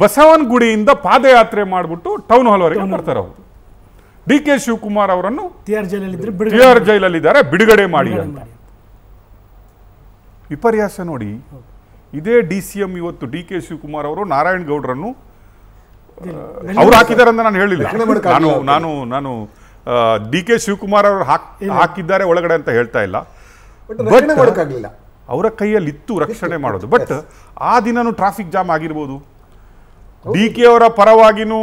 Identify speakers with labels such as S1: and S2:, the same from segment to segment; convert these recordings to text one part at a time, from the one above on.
S1: ಬಸವನ್ ಗುಡಿಯಿಂದ ಪಾದಯಾತ್ರೆ ಮಾಡಿಬಿಟ್ಟು ಟೌನ್ ಹಾಲ್ ವರೆಗೆ ಬರ್ತಾರೆ ಅವರು ಡಿ ಕೆ ಶಿವಕುಮಾರ್ ಅವರನ್ನು ತಿಹಾರ್ ಜೈಲಲ್ಲಿದ್ದಾರೆ ಬಿಡುಗಡೆ ಮಾಡಿ ವಿಪರ್ಯಾಸ ನೋಡಿ ಇದೇ ಡಿ ಸಿ ಎಂ ಇವತ್ತು ಡಿ ಕೆ ಶಿವಕುಮಾರ್ ಅವರು ನಾರಾಯಣ ಗೌಡ್ರನ್ನು ಅವ್ರು ಹಾಕಿದ್ದಾರೆ ಅಂತ ನಾನು ಹೇಳಿಲ್ಲ ನಾನು ನಾನು ನಾನು ಡಿ ಕೆ ಶಿವಕುಮಾರ್ ಅವರು ಹಾಕಿದ್ದಾರೆ ಒಳಗಡೆ ಅಂತ ಹೇಳ್ತಾ ಇಲ್ಲ ಅವರ ಕೈಯಲ್ಲಿ ಇತ್ತು ರಕ್ಷಣೆ ಮಾಡೋದು ಬಟ್ ಆ ದಿನನೂ ಟ್ರಾಫಿಕ್ ಜಾಮ್ ಆಗಿರ್ಬೋದು ಡಿ ಕೆ ಅವರ ಪರವಾಗಿನೂ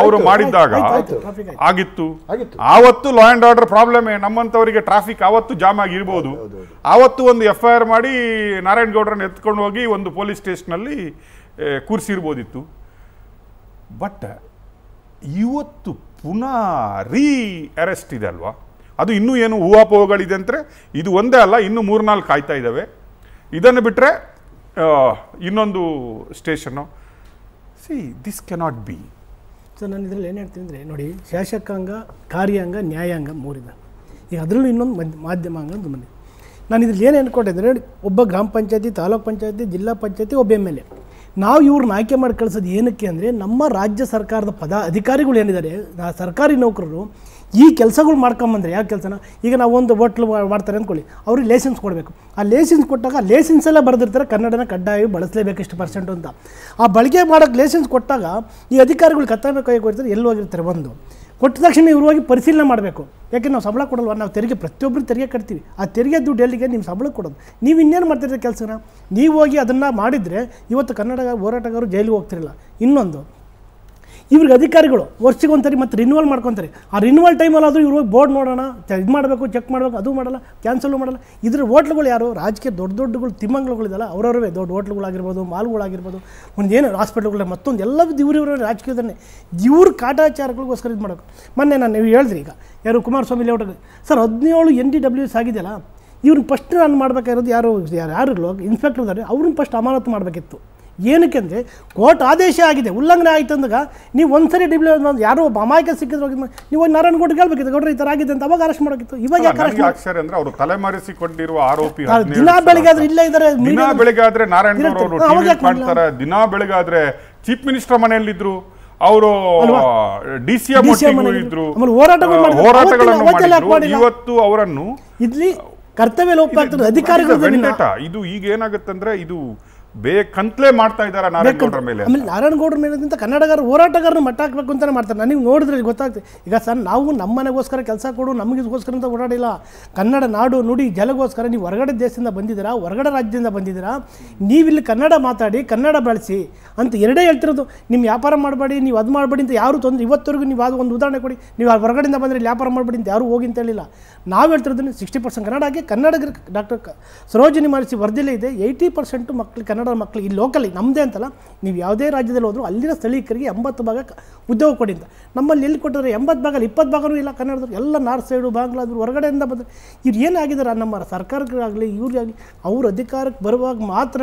S1: ಅವರು ಮಾಡಿದ್ದಾಗ ಆಗಿತ್ತು ಆವತ್ತು ಲಾ ಅಂಡ್ ಆರ್ಡರ್ ಪ್ರಾಬ್ಲಮ್ ನಮ್ಮಂತವರಿಗೆ ಟ್ರಾಫಿಕ್ ಆವತ್ತು ಜಾಮ್ ಆಗಿರ್ಬೋದು ಆವತ್ತು ಒಂದು ಎಫ್ ಐ ಆರ್ ಮಾಡಿ ನಾರಾಯಣ ಗೌಡ್ರನ್ನ ಎತ್ಕೊಂಡು ಹೋಗಿ ಒಂದು ಪೊಲೀಸ್ ಸ್ಟೇಷನಲ್ಲಿ ಕೂರಿಸಿರ್ಬೋದಿತ್ತು ಬಟ್ ಇವತ್ತು ಪುನಃ ರೀ ಅರೆಸ್ಟ್ ಇದೆ ಅಲ್ವಾ ಅದು ಇನ್ನೂ ಏನು ಊಹಾಪೋಹಗಳಿದೆ ಅಂದರೆ ಇದು ಒಂದೇ ಅಲ್ಲ ಇನ್ನೂ ಮೂರ್ನಾಲ್ಕು ಕಾಯ್ತಾ ಇದ್ದಾವೆ ಇದನ್ನು ಬಿಟ್ಟರೆ ಇನ್ನೊಂದು station
S2: see this cannot be so ನಾನು ಇದರಲ್ಲಿ ಏನು ಹೇಳ್ತೀನಿ ಅಂದರೆ ನೋಡಿ ಶಾಸಕಾಂಗ ಕಾರ್ಯಾಂಗ ನ್ಯಾಯಾಂಗ ಮೂರಿದ ಈಗ ಅದರಲ್ಲೂ ಇನ್ನೊಂದು ಮಧ್ಯ ಮಾಧ್ಯಮಾಂಗ ಒಂದು ಬಂದಿದೆ ನಾನು ಇದರಲ್ಲಿ ಏನು ನೋಡಿ ಒಬ್ಬ ಗ್ರಾಮ ಪಂಚಾಯತಿ ತಾಲೂಕ್ ಪಂಚಾಯತಿ ಜಿಲ್ಲಾ ಪಂಚಾಯತಿ ಒಬ್ಬ ಎಮ್ ಎಲ್ ಎ ನಾವು ಇವ್ರನ್ನ ಆಯ್ಕೆ ಮಾಡಿ ಕಳಿಸೋದು ಏನಕ್ಕೆ ಅಂದರೆ ನಮ್ಮ ರಾಜ್ಯ ಸರ್ಕಾರದ ಪದ ಅಧಿಕಾರಿಗಳು ಏನಿದ್ದಾರೆ ಸರ್ಕಾರಿ ನೌಕರರು ಈ ಕೆಲಸಗಳು ಮಾಡ್ಕೊಂಬಂದ್ರೆ ಯಾವ ಕೆಲಸನ ಈಗ ನಾವು ಒಂದು ಹೋಟ್ಲು ಮಾಡ್ತಾರೆ ಅಂದ್ಕೊಳ್ಳಿ ಅವ್ರಿಗೆ ಲೈಸೆನ್ಸ್ ಕೊಡಬೇಕು ಆ ಲೈಸೆನ್ಸ್ ಕೊಟ್ಟಾಗ ಲೈಸೆನ್ಸೆಲ್ಲ ಬರೆದಿರ್ತಾರೆ ಕನ್ನಡನ ಕಡ್ಡಾಯವಾಗಿ ಬಳಸಲೇಬೇಕು ಇಷ್ಟು ಪರ್ಸೆಂಟ್ ಅಂತ ಆ ಬಳಕೆ ಮಾಡೋಕ್ಕೆ ಲೈಸೆನ್ಸ್ ಕೊಟ್ಟಾಗ ಈ ಅಧಿಕಾರಿಗಳು ಕತ್ತಬೇಕು ಹೋಗಿರ್ತಾರೆ ಎಲ್ಲಿ ಹೋಗಿರ್ತಾರೆ ಒಂದು ಕೊಟ್ಟ ತಕ್ಷಣ ಇವ್ರ ಹೋಗಿ ಪರಿಶೀಲನೆ ಮಾಡಬೇಕು ಯಾಕೆ ನಾವು ಸಬಳ ಕೊಡಲ್ವ ನಾವು ತೆರಿಗೆ ಪ್ರತಿಯೊಬ್ಬರು ತೆರಿಗೆ ಕಟ್ತೀವಿ ಆ ತೆರಿಗೆ ದುಡ್ಡು ಎಲ್ಲಿಗೆ ನಿಮ್ಮ ಸಂಬಳ ಕೊಡೋದು ನೀವು ಇನ್ನೇನು ಮಾಡ್ತಿರೋ ಕೆಲಸನ ನೀವು ಹೋಗಿ ಅದನ್ನು ಮಾಡಿದರೆ ಇವತ್ತು ಕನ್ನಡ ಹೋರಾಟಗಾರರು ಜೈಲಿಗೆ ಹೋಗ್ತಿರಲ್ಲ ಇನ್ನೊಂದು ಇವ್ರಿಗೆ ಅಧಿಕಾರಿಗಳು ವರ್ಷಕ್ಕೊಂದ್ಸರಿ ಮತ್ತು ರಿನ್ಯೂವಲ್ ಮಾಡ್ಕೊತಾರೆ ಆ ರಿನ್ಯೂವಲ್ ಟೈಮಲ್ಲಾದರೂ ಇವ್ರಿಗೆ ಬೋರ್ಡ್ ನೋಡೋಣ ಇದು ಮಾಡಬೇಕು ಚೆಕ್ ಮಾಡಬೇಕು ಅದು ಮಾಡಲ್ಲ ಕ್ಯಾನ್ಸಲು ಮಾಡಲ್ಲ ಇದ್ರ ಹೋಟ್ಲುಗಳು ಯಾರು ರಾಜಕೀಯ ದೊಡ್ಡ ದೊಡ್ಡಗಳು ತಿಮ್ಮಂಗ್ಳುಗಳಿದಲ್ಲ ಅವರವರೇ ದೊಡ್ಡ ಹೋಟ್ಲುಗಳಾಗಿರ್ಬೋದು ಮಾಲ್ಗಳಾಗಿರ್ಬೋದು ಒಂದೇನು ಏನು ಹಾಸ್ಪಿಟ್ಲುಗಳ ಮತ್ತೊಂದು ಎಲ್ಲ ಇವ್ರಿವ್ರ ರಾಜಕೀಯದನ್ನೇ ಇವ್ರ ಕಾಟಾಚಾರಗಳಿಗೋಸ್ಕರ ಇದು ಮಾಡಬೇಕು ಮೊನ್ನೆ ನಾನು ನೀವು ಹೇಳಿದ್ರಿ ಈಗ ಯಾರು ಕುಮಾರಸ್ವಾಮಿ ಲೇಔಟ್ ಸರ್ ಹದಿನೇಳು ಎನ್ ಡಿ ಡಬ್ಲ್ಯೂ ಎಸ್ ಆಗಿದೆಯಲ್ಲ ಇವ್ರನ್ನ ಫಸ್ಟ್ ನಾನು ಮಾಡಬೇಕಾಗಿರೋದು ಯಾರು ಯಾರು ಲೋಕ ಇನ್ಸ್ಪೆಕ್ಟರ್ ಇದ್ದಾರೆ ಅವ್ರನ್ನ ಫಸ್ಟ್ ಅಮಾನತು ಮಾಡಬೇಕಿತ್ತು ಏನಕ್ಕೆ ಅಂದರೆ ಕೋರ್ಟ್ ಆದೇಶ ಆಗಿದೆ ಉಲ್ಲಂಘನೆ ಆಯಿತು ಅಂದಾಗ ನೀವು ಒಂದು ಸರಿ ಡಿಬ್ಲಿ ಯಾರೋ ಒಬ್ಬ ಅಮಾಯಕ ಸಿಕ್ಕಿದ್ರು ನೀವು ನಾರಾಯಣ ನಾರಾಯಣಗೌಡ ಕೇಳ್ಬೇಕಿತ್ತು ಗೌಡ್ರ ಈ ಥರ ಆಗಿದೆ ಅಂತ ಅವಾಗ ಅರೆಸ್ಟ್ ಮಾಡೋಕಿತ್ತು ಇವಾಗ ಯಾಕೆ
S1: ಆಶ್ಚರ್ಯ ಅಂದರೆ ಅವರು ತಲೆಮರೆಸಿಕೊಂಡಿರುವ ಆರೋಪಿ ದಿನ ಬೆಳಿಗ್ಗೆ ಆದ್ರೆ
S2: ಇಲ್ಲೇ ಇದ್ದಾರೆ ದಿನ
S1: ಬೆಳಿಗ್ಗೆ ಆದ್ರೆ ನಾರಾಯಣಗೌಡ ಮಾಡ್ತಾರೆ ದಿನ ಬೆಳಿಗ್ಗೆ ಚೀಫ್ ಮಿನಿಸ್ಟರ್ ಮನೆಯಲ್ಲಿದ್ರು ಅವರು ಡಿ ಸಿ ಇದ್ರು ಹೋರಾಟಗಳನ್ನು ಇವತ್ತು ಅವರನ್ನು ಇಲ್ಲಿ ಕರ್ತವ್ಯ ಲೋಪ ಆಗ್ತದೆ ಅಧಿಕಾರಿಗಳು ಇದು ಈಗ ಏನಾಗುತ್ತಂದ್ರೆ ಇದು ಬೇಕಂತಲೇ ಮಾಡ್ತಾ ಇದ್ದಾರೆ ನಾರಾಯಣಗೌಡರ ಮೇಲೆ ಆಮೇಲೆ
S2: ನಾರಾಯಣಗೌಡರ ಮೇಲಿಂದ ಕನ್ನಡಗಾರ ಹೋರಾಟಗಾರನ ಮಟ್ಟ ಹಾಕ್ಬೇಕು ಅಂತಾನೆ ಮಾಡ್ತಾರೆ ನನಗೆ ನೋಡಿದ್ರೆ ಗೊತ್ತಾಗ್ತದೆ ಈಗ ಸರ್ ನಾವು ನಮ್ಮನೆಗೋಸ್ಕರ ಕೆಲಸ ಕೊಡು ನಮಗಿಗೋಸ್ಕರ ಅಂತ ಓಡಾಡಿಲ್ಲ ಕನ್ನಡ ನಾಡು ನುಡಿ ಜಲಗೋಸ್ಕರ ನೀವು ಹೊರಗಡೆ ದೇಶದಿಂದ ಬಂದಿದ್ದೀರಾ ಹೊರಗಡೆ ರಾಜ್ಯದಿಂದ ಬಂದಿದ್ದೀರಾ ನೀವಿಲ್ಲಿ ಕನ್ನಡ ಮಾತಾಡಿ ಕನ್ನಡ ಬಳಸಿ ಅಂತ ಎರಡೇ ಹೇಳ್ತಿರೋದು ನಿಮ್ಮ ವ್ಯಾಪಾರ ಮಾಡಬೇಡಿ ನೀವು ಅದು ಮಾಡಬೇಡಿ ಅಂತ ಯಾರು ತೊಂದರೆ ಇವತ್ತವರೆಗೂ ನೀವು ಅದು ಒಂದು ಉದಾಹರಣೆ ಕೊಡಿ ನೀವು ಹೊರಗಡೆಯಿಂದ ಬಂದರೆ ವ್ಯಾಪಾರ ಮಾಡಬೇಡಿ ಅಂತ ಯಾರು ಹೋಗಿ ಅಂತ ಹೇಳಿಲ್ಲ ನಾವು ಹೇಳ್ತಿರೋದು sixty percent Kannada doctor Sarojini ಮಾಡಿಸಿ ವರದಿಲೇ ಇದೆ ಏಯ್ಟಿ ಪರ್ಸೆಂಟ್ ಮಕ್ಕಳು ಕನ್ನಡ ಕನ್ನಡ ಮಕ್ಕಳು ಈ ಲೋಕಲಿಗೆ ನಮ್ಮದೇ ಅಂತಲ್ಲ ನೀವು ಯಾವುದೇ ರಾಜ್ಯದಲ್ಲಿ ಹೋದರೂ ಅಲ್ಲಿನ ಸ್ಥಳೀಕರಿಗೆ ಎಂಬತ್ತು ಭಾಗ ಉದ್ಯೋಗ ಕೊಡಿ ಅಂತ ನಮ್ಮಲ್ಲಿ ಎಲ್ಲಿ ಕೊಟ್ಟಿದ್ರೆ ಎಂಬತ್ತು ಭಾಗ ಇಪ್ಪತ್ತು ಭಾಗನೂ ಇಲ್ಲ ಕನ್ನಡದವ್ರು ಎಲ್ಲ ನಾರ್ತ್ ಸೈಡು ಬಾಂಗ್ಲಾದ್ರು ಹೊರಗಡೆಯಿಂದ ಬಂದರೆ ಇವ್ರು ಏನಾಗಿದ್ದಾರೆ ನಮ್ಮ ಸರ್ಕಾರಕ್ಕಾಗಲಿ ಇವ್ರಿಗಾಗಲಿ ಅವ್ರ ಅಧಿಕಾರಕ್ಕೆ ಬರುವಾಗ ಮಾತ್ರ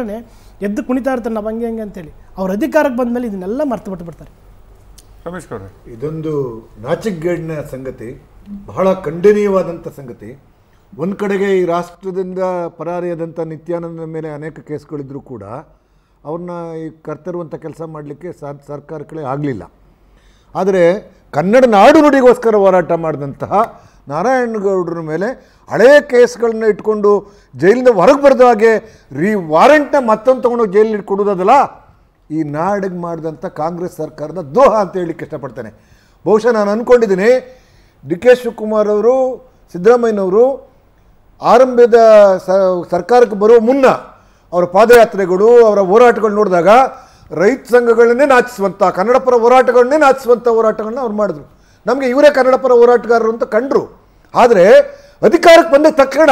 S2: ಎದ್ದು ಕುಣಿತಾ ಇರ್ತಾರೆ ನಾವು ಹಂಗೆ ಹಂಗೆ ಅಂತೇಳಿ ಅವ್ರ ಅಧಿಕಾರಕ್ಕೆ ಬಂದ ಮೇಲೆ ಇದನ್ನೆಲ್ಲ ಮರ್ತು ಬಿಟ್ಟು ಬಿಡ್ತಾರೆ
S3: ರಮೇಶ್ ಇದೊಂದು ನಾಚಿಕ್ಗೇಡಿನ ಸಂಗತಿ ಬಹಳ ಖಂಡನೀಯವಾದಂಥ ಸಂಗತಿ ಒಂದು ಕಡೆಗೆ ಈ ರಾಷ್ಟ್ರದಿಂದ ಪರಾರಿಯಾದಂಥ ನಿತ್ಯಾನಂದನ ಮೇಲೆ ಅನೇಕ ಕೇಸ್ಗಳಿದ್ದರೂ ಕೂಡ ಅವ್ರನ್ನ ಈ ಕರ್ತರುವಂಥ ಕೆಲಸ ಮಾಡಲಿಕ್ಕೆ ಸರ್ಕಾರಗಳೇ ಆಗಲಿಲ್ಲ ಆದರೆ ಕನ್ನಡ ನಾಡು ನುಡಿಗೋಸ್ಕರ ಹೋರಾಟ ಮಾಡಿದಂತಹ ನಾರಾಯಣಗೌಡರ ಮೇಲೆ ಹಳೆಯ ಕೇಸ್ಗಳನ್ನ ಇಟ್ಕೊಂಡು ಜೈಲಿಂದ ಹೊರಗೆ ಬರೆದ ಹಾಗೆ ರೀ ವಾರಂಟ್ನ ಮತ್ತೊಂದು ತೊಗೊಂಡು ಜೈಲಿನ ಕೊಡೋದದಲ್ಲ ಈ ನಾಡಿಗೆ ಮಾಡಿದಂಥ ಕಾಂಗ್ರೆಸ್ ಸರ್ಕಾರದ ದೋಹ ಅಂತ ಹೇಳಲಿಕ್ಕೆ ಇಷ್ಟಪಡ್ತೇನೆ ಬಹುಶಃ ನಾನು ಅಂದ್ಕೊಂಡಿದ್ದೀನಿ ಡಿ ಕೆ ಶಿವಕುಮಾರ್ ಅವರು ಸಿದ್ದರಾಮಯ್ಯನವರು ಆರಂಭದ ಸರ್ಕಾರಕ್ಕೆ ಬರುವ ಮುನ್ನ ಅವರ ಪಾದಯಾತ್ರೆಗಳು ಅವರ ಹೋರಾಟಗಳು ನೋಡಿದಾಗ ರೈತ ಸಂಘಗಳನ್ನೇ ನಾಚಿಸುವಂಥ ಕನ್ನಡಪರ ಹೋರಾಟಗಳನ್ನೇ ನಾಚಿಸುವಂಥ ಹೋರಾಟಗಳನ್ನ ಅವ್ರು ಮಾಡಿದ್ರು ನಮಗೆ ಇವರೇ ಕನ್ನಡಪರ ಹೋರಾಟಗಾರರು ಅಂತ ಕಂಡರು ಆದರೆ ಅಧಿಕಾರಕ್ಕೆ ಬಂದ ತಕ್ಷಣ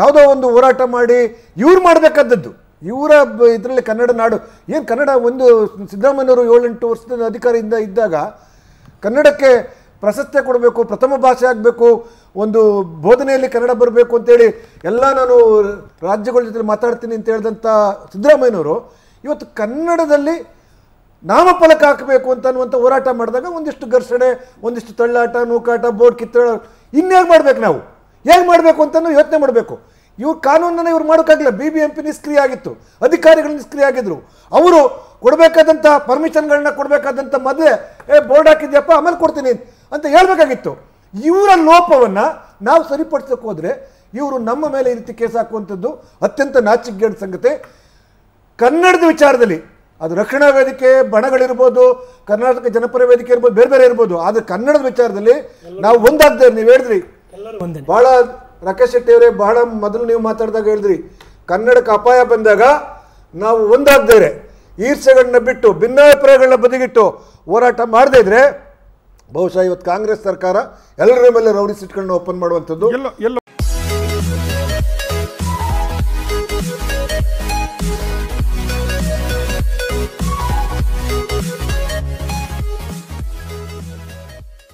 S3: ಯಾವುದೋ ಒಂದು ಹೋರಾಟ ಮಾಡಿ ಇವ್ರು ಮಾಡಬೇಕಾದದ್ದು ಇವರ ಇದರಲ್ಲಿ ಕನ್ನಡ ನಾಡು ಏನು ಕನ್ನಡ ಒಂದು ಸಿದ್ದರಾಮಯ್ಯವರು ಏಳೆಂಟು ವರ್ಷದ ಅಧಿಕಾರಿಯಿಂದ ಇದ್ದಾಗ ಕನ್ನಡಕ್ಕೆ ಪ್ರಶಸ್ತಿ ಕೊಡಬೇಕು ಪ್ರಥಮ ಭಾಷೆ ಆಗಬೇಕು ಒಂದು ಬೋಧನೆಯಲ್ಲಿ ಕನ್ನಡ ಬರಬೇಕು ಅಂತೇಳಿ ಎಲ್ಲ ನಾನು ರಾಜ್ಯಗಳ ಜೊತೆ ಮಾತಾಡ್ತೀನಿ ಅಂತ ಹೇಳಿದಂಥ ಸಿದ್ದರಾಮಯ್ಯನವರು ಇವತ್ತು ಕನ್ನಡದಲ್ಲಿ ನಾಮಫಲಕ ಹಾಕಬೇಕು ಅಂತ ಅನ್ನುವಂಥ ಹೋರಾಟ ಮಾಡಿದಾಗ ಒಂದಿಷ್ಟು ಘರ್ಷಣೆ ಒಂದಿಷ್ಟು ತಳ್ಳಾಟ ನೂಕಾಟ ಬೋರ್ಡ್ ಕಿತ್ತಳ ಇನ್ಯಾಗ ಮಾಡಬೇಕು ನಾವು ಹೇಗೆ ಮಾಡಬೇಕು ಅಂತಲೂ ಯೋಚನೆ ಮಾಡಬೇಕು ಇವ್ರು ಕಾನೂನನ್ನು ಇವ್ರು ಮಾಡೋಕ್ಕಾಗಿಲ್ಲ ಬಿ ಬಿ ಎಂ ಪಿ ನಿಷ್ಕ್ರಿಯ ಆಗಿತ್ತು ಅಧಿಕಾರಿಗಳು ನಿಷ್ಕ್ರಿಯ ಆಗಿದ್ದರು ಅವರು ಕೊಡಬೇಕಾದಂಥ ಪರ್ಮಿಷನ್ಗಳನ್ನ ಕೊಡಬೇಕಾದಂಥ ಮದುವೆ ಏ ಬೋರ್ಡ್ ಹಾಕಿದ್ಯಪ್ಪ ಆಮೇಲೆ ಕೊಡ್ತೀನಿ ಅಂತ ಹೇಳಬೇಕಾಗಿತ್ತು ಇವರ ಲೋಪವನ್ನು ನಾವು ಸರಿಪಡಿಸೋಕೆ ಹೋದರೆ ಇವರು ನಮ್ಮ ಮೇಲೆ ಈ ರೀತಿ ಕೇಸ್ ಹಾಕುವಂಥದ್ದು ಅತ್ಯಂತ ನಾಚಿಕೆಗೇಡ್ ಸಂಗತಿ ಕನ್ನಡದ ವಿಚಾರದಲ್ಲಿ ಅದು ರಕ್ಷಣಾ ವೇದಿಕೆ ಬಣಗಳಿರ್ಬೋದು ಕರ್ನಾಟಕ ಜನಪರ ವೇದಿಕೆ ಇರ್ಬೋದು ಬೇರೆ ಬೇರೆ ಇರ್ಬೋದು ಆದರೆ ಕನ್ನಡದ ವಿಚಾರದಲ್ಲಿ ನಾವು ಒಂದಾಗ್ತೇವೆ ನೀವು ಹೇಳಿದ್ರಿ ಬಹಳ ರಾಕೇಶ್ ಶೆಟ್ಟಿ ಅವರೇ ಬಹಳ ಮೊದಲು ನೀವು ಮಾತಾಡಿದಾಗ ಹೇಳಿದ್ರಿ ಕನ್ನಡಕ್ಕೆ ಅಪಾಯ ಬಂದಾಗ ನಾವು ಒಂದಾಗ್ದೇ ಈರ್ಷೆಗಳನ್ನ ಬಿಟ್ಟು ಭಿನ್ನಾಭಿಪ್ರಾಯಗಳನ್ನ ಬದಿಗಿಟ್ಟು ಹೋರಾಟ ಮಾಡದೇ ಇದ್ರೆ ಬಹುಶಃ ಇವತ್ತು ಕಾಂಗ್ರೆಸ್ ಸರ್ಕಾರ ಎಲ್ಲರ ಮೇಲೆ ರೌಡಿಸಿಟ್ಕೊಂಡು ಓಪನ್ ಮಾಡುವಂಥದ್ದು